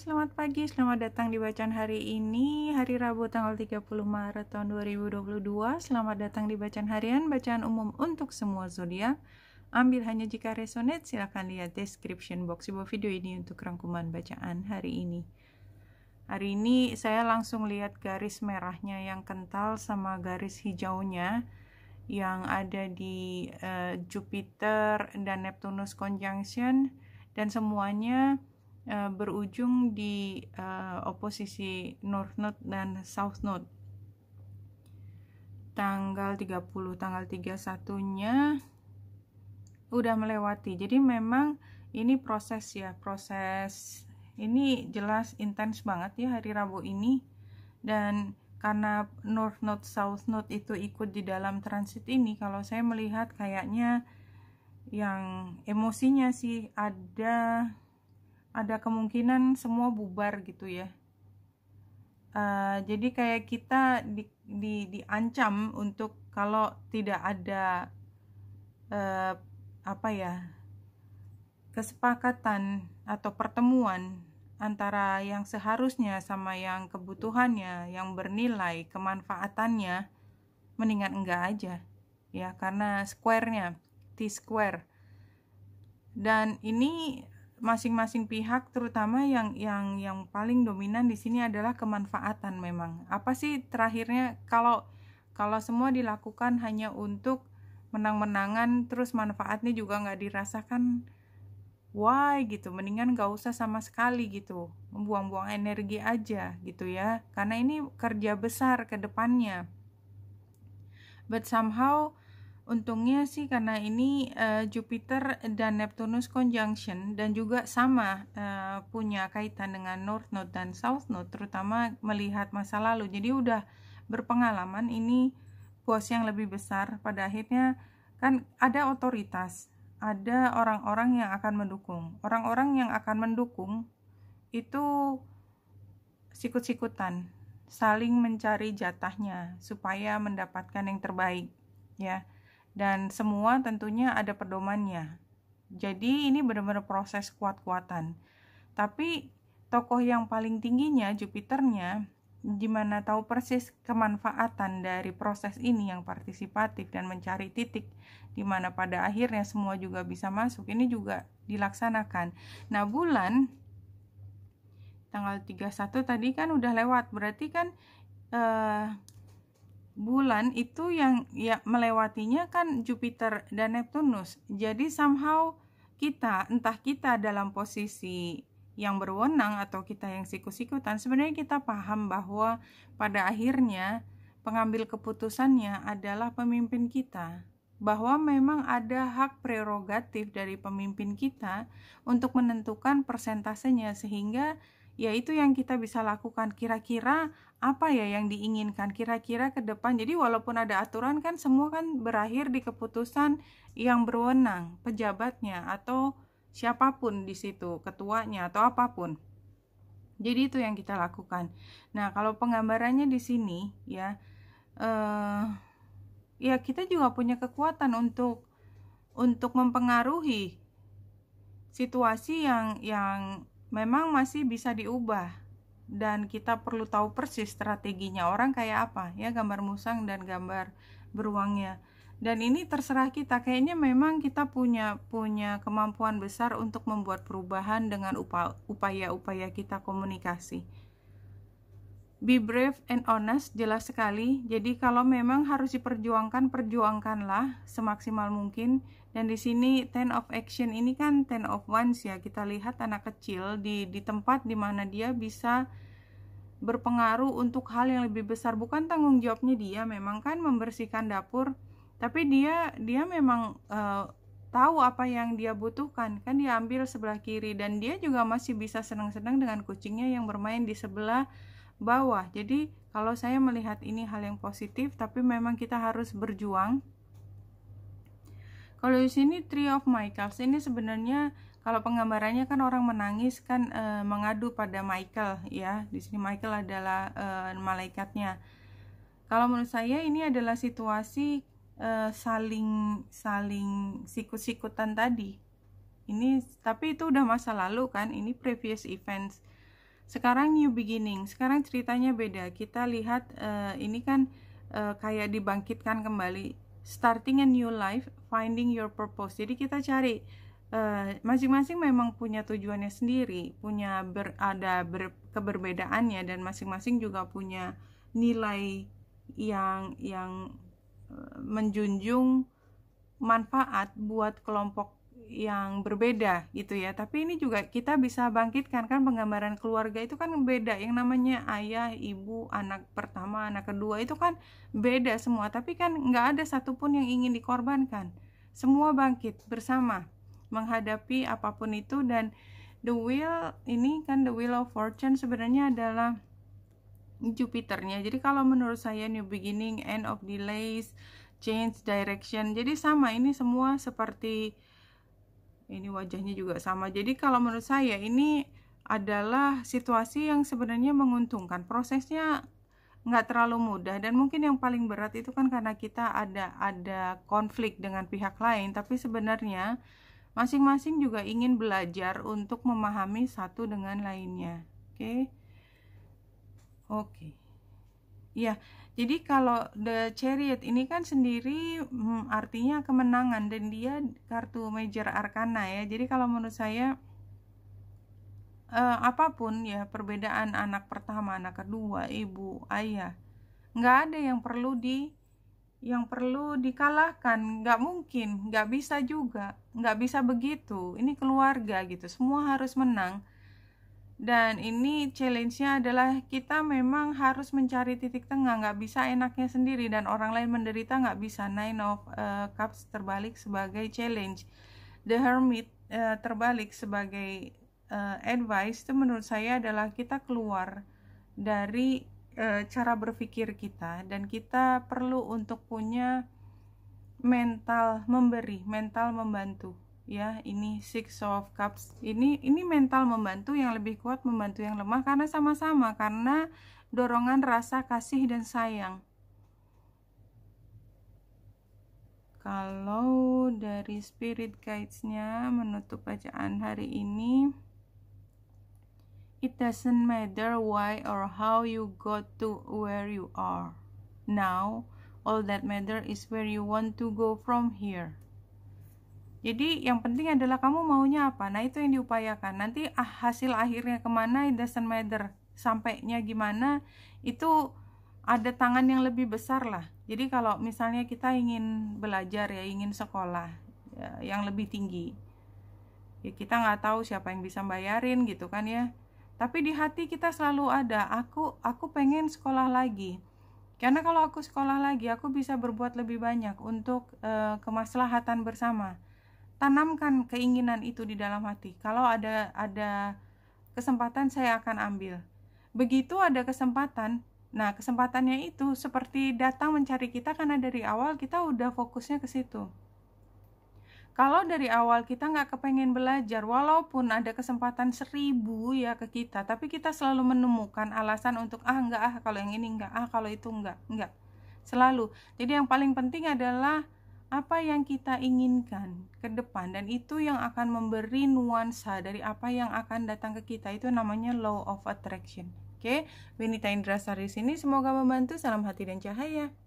selamat pagi, selamat datang di bacaan hari ini, hari Rabu tanggal 30 Maret tahun 2022. Selamat datang di bacaan harian, bacaan umum untuk semua zodiak. Ambil hanya jika resonate, silahkan lihat description box di bawah video ini untuk rangkuman bacaan hari ini. Hari ini saya langsung lihat garis merahnya yang kental sama garis hijaunya yang ada di uh, Jupiter dan Neptunus conjunction dan semuanya Eh, berujung di uh, oposisi North Node dan South Node. Tanggal 30, tanggal 31-nya udah melewati. Jadi memang ini proses ya, proses ini jelas intens banget ya hari Rabu ini dan karena North Node South Node itu ikut di dalam transit ini kalau saya melihat kayaknya yang emosinya sih ada ada kemungkinan semua bubar gitu ya uh, jadi kayak kita di, di diancam untuk kalau tidak ada uh, apa ya kesepakatan atau pertemuan antara yang seharusnya sama yang kebutuhannya yang bernilai kemanfaatannya mendingan enggak aja ya karena square-nya T square dan ini masing-masing pihak terutama yang yang yang paling dominan di sini adalah kemanfaatan memang. Apa sih terakhirnya kalau kalau semua dilakukan hanya untuk menang-menangan terus manfaatnya juga nggak dirasakan why gitu mendingan nggak usah sama sekali gitu membuang-buang energi aja gitu ya karena ini kerja besar ke depannya but somehow untungnya sih karena ini uh, Jupiter dan Neptunus conjunction dan juga sama uh, punya kaitan dengan North Node dan South Node terutama melihat masa lalu jadi udah berpengalaman ini bos yang lebih besar pada akhirnya kan ada otoritas ada orang-orang yang akan mendukung orang-orang yang akan mendukung itu sikut-sikutan saling mencari jatahnya supaya mendapatkan yang terbaik ya dan semua tentunya ada pedomannya. Jadi ini benar-benar proses kuat-kuatan. Tapi tokoh yang paling tingginya Jupiternya di mana tahu persis kemanfaatan dari proses ini yang partisipatif dan mencari titik di mana pada akhirnya semua juga bisa masuk ini juga dilaksanakan. Nah, bulan tanggal 31 tadi kan udah lewat, berarti kan eh, bulan itu yang ya melewatinya kan Jupiter dan Neptunus. Jadi somehow kita entah kita dalam posisi yang berwenang atau kita yang siku-sikutan sebenarnya kita paham bahwa pada akhirnya pengambil keputusannya adalah pemimpin kita bahwa memang ada hak prerogatif dari pemimpin kita untuk menentukan persentasenya sehingga yaitu yang kita bisa lakukan kira-kira apa ya yang diinginkan kira-kira ke depan. Jadi walaupun ada aturan kan semua kan berakhir di keputusan yang berwenang, pejabatnya atau siapapun di situ, ketuanya atau apapun. Jadi itu yang kita lakukan. Nah, kalau penggambarannya di sini ya eh ya kita juga punya kekuatan untuk untuk mempengaruhi situasi yang yang memang masih bisa diubah dan kita perlu tahu persis strateginya orang kayak apa ya gambar musang dan gambar beruangnya dan ini terserah kita kayaknya memang kita punya punya kemampuan besar untuk membuat perubahan dengan upaya-upaya kita komunikasi be brave and honest jelas sekali jadi kalau memang harus diperjuangkan perjuangkanlah semaksimal mungkin dan di sini ten of action ini kan ten of ones ya kita lihat anak kecil di di tempat dimana dia bisa berpengaruh untuk hal yang lebih besar bukan tanggung jawabnya dia memang kan membersihkan dapur tapi dia dia memang uh, tahu apa yang dia butuhkan kan dia ambil sebelah kiri dan dia juga masih bisa senang-senang dengan kucingnya yang bermain di sebelah bawah jadi kalau saya melihat ini hal yang positif tapi memang kita harus berjuang kalau di sini three of Michaels ini sebenarnya kalau penggambarannya kan orang menangis kan e, mengadu pada Michael ya. Di sini Michael adalah e, malaikatnya. Kalau menurut saya ini adalah situasi e, saling saling sikut-sikutan tadi. Ini tapi itu udah masa lalu kan. Ini previous events. Sekarang new beginning. Sekarang ceritanya beda. Kita lihat e, ini kan e, kayak dibangkitkan kembali starting a new life, finding your purpose. Jadi kita cari Eh, masing-masing uh, memang punya tujuannya sendiri, punya ber, ada ber, keberbedaannya dan masing-masing juga punya nilai yang yang eh, menjunjung manfaat buat kelompok yang berbeda gitu ya. Tapi ini juga kita bisa bangkitkan kan penggambaran keluarga itu kan beda. Yang namanya ayah, ibu, anak pertama, anak kedua itu kan beda semua. Tapi kan nggak ada satupun yang ingin dikorbankan. Semua bangkit bersama menghadapi apapun itu dan the wheel ini kan the wheel of fortune sebenarnya adalah Jupiternya jadi kalau menurut saya new beginning end of delays change direction jadi sama ini semua seperti ini wajahnya juga sama jadi kalau menurut saya ini adalah situasi yang sebenarnya menguntungkan prosesnya nggak terlalu mudah dan mungkin yang paling berat itu kan karena kita ada ada konflik dengan pihak lain tapi sebenarnya Masing-masing juga ingin belajar untuk memahami satu dengan lainnya. Oke. Okay? Oke. Okay. Iya, jadi kalau the chariot ini kan sendiri hmm, artinya kemenangan dan dia kartu major arcana ya. Jadi kalau menurut saya Uh, apapun ya perbedaan anak pertama, anak kedua, ibu, ayah, nggak ada yang perlu di yang perlu dikalahkan nggak mungkin nggak bisa juga nggak bisa begitu ini keluarga gitu semua harus menang dan ini challenge-nya adalah kita memang harus mencari titik tengah nggak bisa enaknya sendiri dan orang lain menderita nggak bisa nine of uh, cups terbalik sebagai challenge the hermit uh, terbalik sebagai uh, advice itu menurut saya adalah kita keluar dari e, cara berpikir kita dan kita perlu untuk punya mental memberi, mental membantu ya ini six of cups ini ini mental membantu yang lebih kuat membantu yang lemah karena sama-sama karena dorongan rasa kasih dan sayang kalau dari spirit guides-nya menutup bacaan hari ini It doesn't matter why or how you got to where you are. Now, all that matter is where you want to go from here. Jadi yang penting adalah kamu maunya apa. Nah itu yang diupayakan. Nanti ah, hasil akhirnya kemana it doesn't matter. Sampainya gimana itu ada tangan yang lebih besar lah. Jadi kalau misalnya kita ingin belajar ya, ingin sekolah ya, yang lebih tinggi, ya kita nggak tahu siapa yang bisa bayarin gitu kan ya tapi di hati kita selalu ada aku aku pengen sekolah lagi karena kalau aku sekolah lagi aku bisa berbuat lebih banyak untuk e, kemaslahatan bersama tanamkan keinginan itu di dalam hati kalau ada ada kesempatan saya akan ambil begitu ada kesempatan nah kesempatannya itu seperti datang mencari kita karena dari awal kita udah fokusnya ke situ kalau dari awal kita nggak kepengen belajar walaupun ada kesempatan seribu ya ke kita tapi kita selalu menemukan alasan untuk ah nggak ah kalau yang ini nggak ah kalau itu nggak nggak selalu jadi yang paling penting adalah apa yang kita inginkan ke depan dan itu yang akan memberi nuansa dari apa yang akan datang ke kita itu namanya law of attraction oke okay? Winita Indra Sari sini semoga membantu salam hati dan cahaya